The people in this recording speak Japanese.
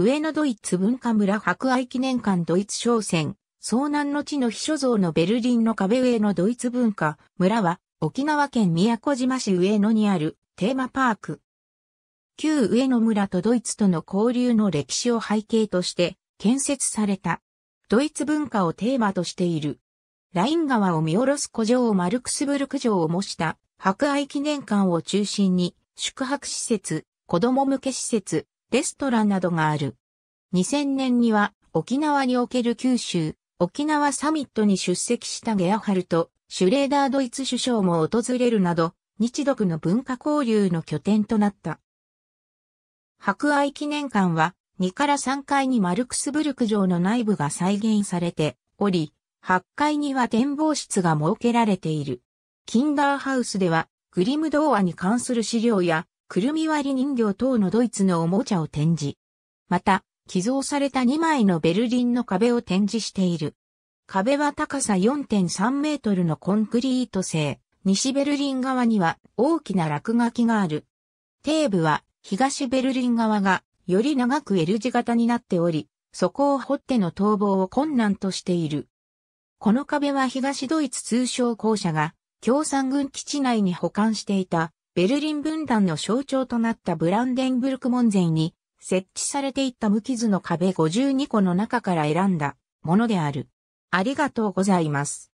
上野ドイツ文化村博愛記念館ドイツ商船、遭難の地の秘書像のベルリンの壁上のドイツ文化村は、沖縄県宮古島市上野にあるテーマパーク。旧上野村とドイツとの交流の歴史を背景として建設された。ドイツ文化をテーマとしている。ライン川を見下ろす古城をマルクスブルク城を模した博愛記念館を中心に宿泊施設、子供向け施設、レストランなどがある。2000年には沖縄における九州、沖縄サミットに出席したゲアハルト、シュレーダードイツ首相も訪れるなど、日独の文化交流の拠点となった。博愛記念館は2から3階にマルクスブルク城の内部が再現されており、8階には展望室が設けられている。キンダーハウスではグリム童話に関する資料やくるみ割り人形等のドイツのおもちゃを展示。また、寄贈された2枚のベルリンの壁を展示している。壁は高さ4.3メートルのコンクリート製。西ベルリン側には大きな落書きがある。底部は東ベルリン側がより長く L 字型になっており、そこを掘っての逃亡を困難としている。この壁は東ドイツ通商公社が共産軍基地内に保管していたベルリン分断の象徴となったブランデンブルク門前に設置されていた無傷の壁52個の中から選んだものである。ありがとうございます。